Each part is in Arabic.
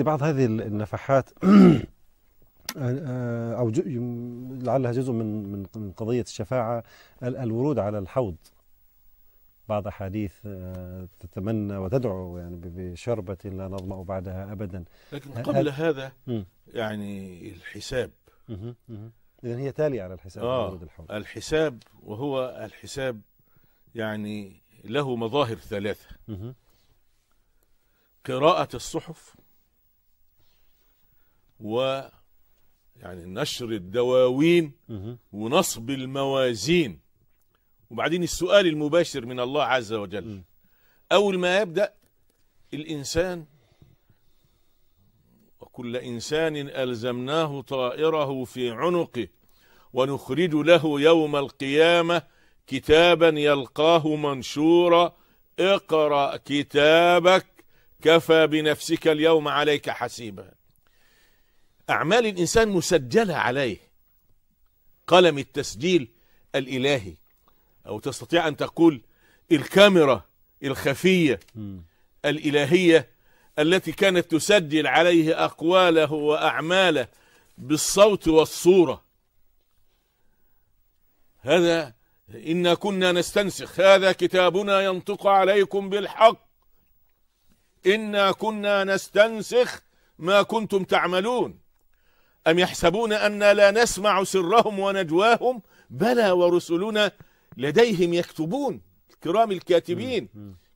بعض هذه النفحات آه، آه، او لعلها جزء من من من قضيه الشفاعه الورود على الحوض بعض احاديث آه، تتمنى وتدعو يعني بشربه لا نظما بعدها ابدا لكن قبل هذا يعني الحساب اذا يعني هي تاليه على الحساب آه الحوض الحساب وهو الحساب يعني له مظاهر ثلاثه قراءه الصحف و يعني نشر الدواوين ونصب الموازين وبعدين السؤال المباشر من الله عز وجل أول ما يبدأ الإنسان وكل إنسان ألزمناه طائره في عنقه ونخرج له يوم القيامة كتابا يلقاه منشورا اقرأ كتابك كفى بنفسك اليوم عليك حسيبا أعمال الإنسان مسجلة عليه قلم التسجيل الإلهي أو تستطيع أن تقول الكاميرا الخفية الإلهية التي كانت تسجل عليه أقواله وأعماله بالصوت والصورة هذا إنا كنا نستنسخ هذا كتابنا ينطق عليكم بالحق إنا كنا نستنسخ ما كنتم تعملون أم يحسبون أن لا نسمع سرهم ونجواهم بلى ورسلنا لديهم يكتبون كرام الكاتبين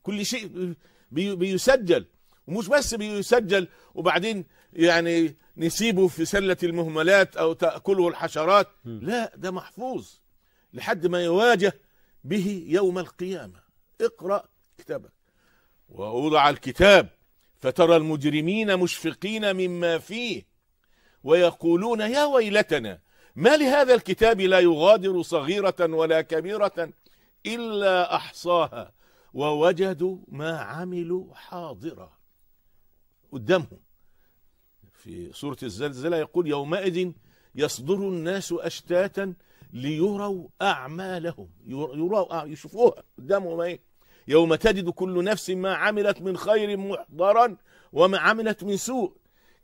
كل شيء بيسجل ومش بس بيسجل وبعدين يعني نسيبه في سلة المهملات أو تأكله الحشرات لا ده محفوظ لحد ما يواجه به يوم القيامة اقرأ كتابك ووضع الكتاب فترى المجرمين مشفقين مما فيه ويقولون يا ويلتنا ما لهذا الكتاب لا يغادر صغيرة ولا كبيرة إلا أحصاها ووجدوا ما عملوا حاضرا قدامهم في سورة الزلزلة يقول يومئذ يصدر الناس أشتاتا ليروا أعمالهم يروا يشوفوها قدامهم إيه يوم تجد كل نفس ما عملت من خير محضرا وما عملت من سوء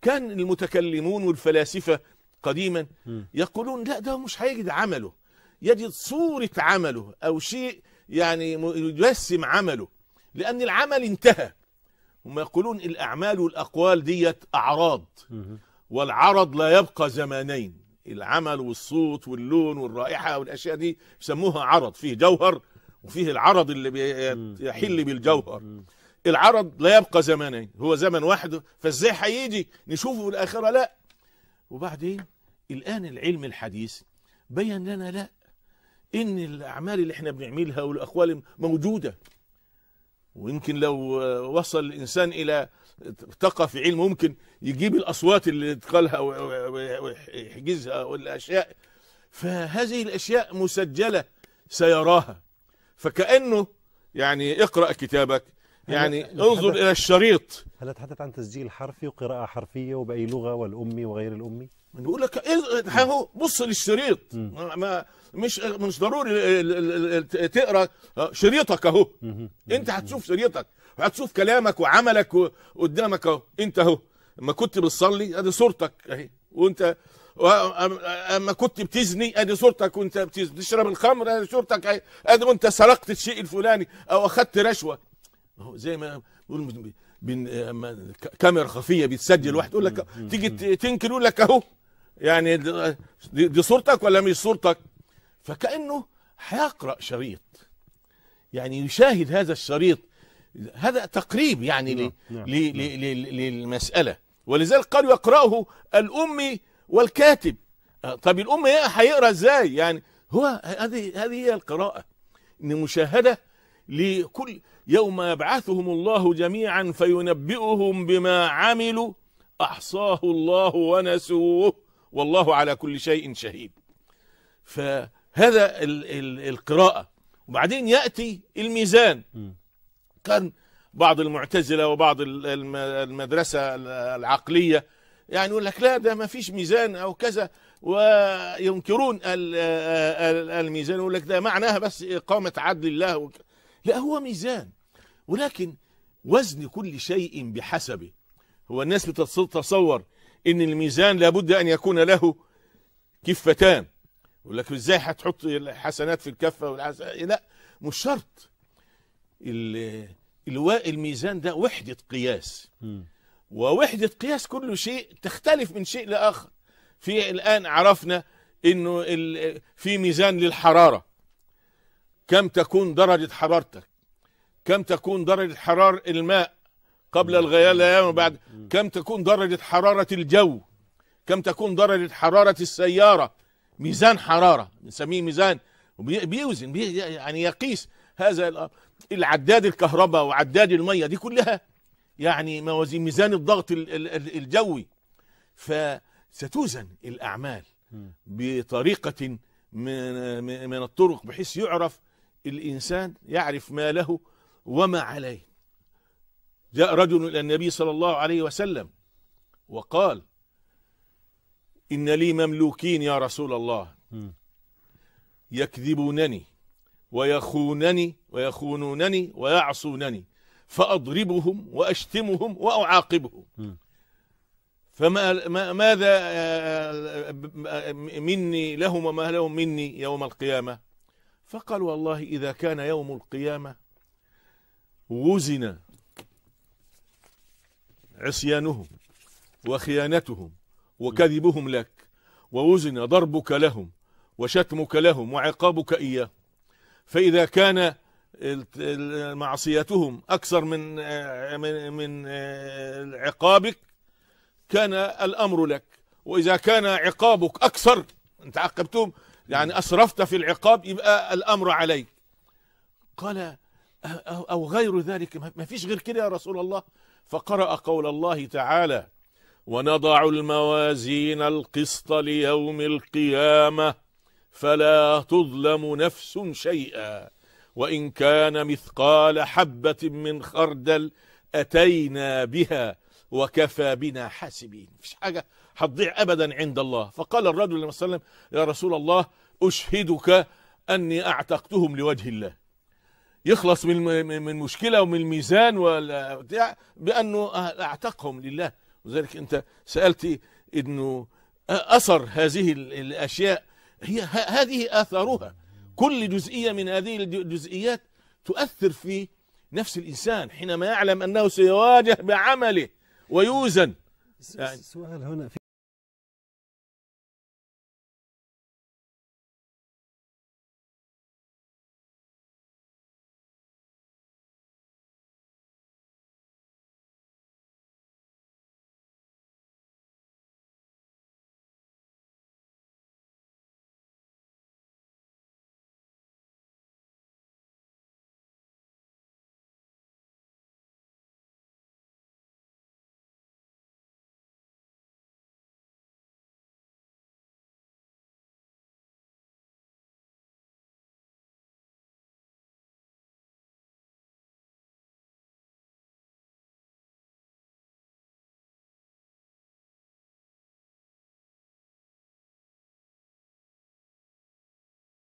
كان المتكلمون والفلاسفة قديما يقولون لا ده مش هيجد عمله يجد صورة عمله أو شيء يعني يجسم عمله لأن العمل انتهى هم يقولون الأعمال والأقوال ديت أعراض والعرض لا يبقى زمانين العمل والصوت واللون والرائحة والأشياء دي يسموها عرض فيه جوهر وفيه العرض اللي بيحل بالجوهر العرض لا يبقى زمانين هو زمن وحده فازاي هيجي نشوفه في الاخره لا وبعدين الان العلم الحديث بين لنا لا ان الاعمال اللي احنا بنعملها والاقوال موجوده ويمكن لو وصل الانسان الى ارتقى في علم ممكن يجيب الاصوات اللي اتقالها ويحجزها والاشياء فهذه الاشياء مسجله سيراها فكانه يعني اقرا كتابك يعني انظر الى الشريط هل تحدث عن تسجيل حرفي وقراءه حرفيه وباي لغه والامي وغير الامي بيقول لك اهو إيه، إيه، بص للشريط ما مش مش ضروري تقرا آه، شريطك اهو انت هتشوف شريطك وهتشوف كلامك وعملك قدامك اهو انت اهو اما كنت بتصلي ادي صورتك اهي وانت اما كنت بتزني ادي صورتك وانت بتشرب الخمر ادي صورتك اهي ادي وانت سرقت الشيء الفلاني او اخذت رشوه ما هو زي ما بيقول آه، كاميرا خفيه بتسجل واحد يقول لك تيجي تنكر يقول لك اهو يعني دي, صورتك ولا مش صورتك فكانه هيقرا شريط يعني يشاهد هذا الشريط هذا تقريب يعني نعم. نعم. نعم. للمساله ولذلك قالوا يقراه الامي والكاتب آه، طب الام هيقرا ازاي يعني هو هذه هذه هي القراءه ان مشاهده لكل يوم يبعثهم الله جميعا فينبئهم بما عملوا أحصاه الله ونسوه والله على كل شيء شهيد فهذا ال ال القراءة وبعدين يأتي الميزان كان بعض المعتزلة وبعض المدرسة العقلية يعني يقول لك لا ده ما فيش ميزان أو كذا وينكرون الميزان يقول لك ده معناها بس إقامة عدل الله وكذا لا هو ميزان ولكن وزن كل شيء بحسبه هو الناس بتتصور ان الميزان لابد ان يكون له كفتان يقول لك ازاي هتحط الحسنات في الكفه لا مش شرط الواء الميزان ده وحده قياس ووحده قياس كل شيء تختلف من شيء لاخر في الان عرفنا انه في ميزان للحراره كم تكون درجة حرارتك كم تكون درجة حرارة الماء قبل الغليان وبعد كم تكون درجة حرارة الجو كم تكون درجة حرارة السيارة ميزان حرارة نسميه ميزان بيوزن بي يعني يقيس هذا العداد الكهرباء وعداد المية دي كلها يعني موازين ميزان الضغط الجوي فستوزن الأعمال بطريقة من من الطرق بحيث يعرف الإنسان يعرف ما له وما عليه جاء رجل إلى النبي صلى الله عليه وسلم وقال إن لي مملوكين يا رسول الله يكذبونني ويخونني ويخونونني ويعصونني فأضربهم وأشتمهم وأعاقبهم فما ماذا آه، آه، آه، مني لهم وما لهم مني يوم القيامة فقال والله إذا كان يوم القيامة وزن عصيانهم وخيانتهم وكذبهم لك ووزن ضربك لهم وشتمك لهم وعقابك إياه فإذا كان معصيتهم أكثر من من من عقابك كان الأمر لك وإذا كان عقابك أكثر أنت عاقبتهم يعني أسرفت في العقاب يبقى الأمر عليك قال أو غير ذلك ما فيش غير كده يا رسول الله فقرأ قول الله تعالى ونضع الموازين القسط ليوم القيامة فلا تظلم نفس شيئا وإن كان مثقال حبة من خردل أتينا بها وكفى بنا حاسبين مفيش حاجة هتضيع أبدا عند الله فقال الرجل صلى الله عليه وسلم يا رسول الله أشهدك أني أعتقتهم لوجه الله يخلص من من مشكله ومن الميزان ولا بانه اعتقهم لله وذلك انت سالتي انه اثر هذه الاشياء هي هذه اثارها كل جزئيه من هذه الجزئيات تؤثر في نفس الانسان حينما يعلم انه سيواجه بعمله ويوزن يعني سؤال هنا في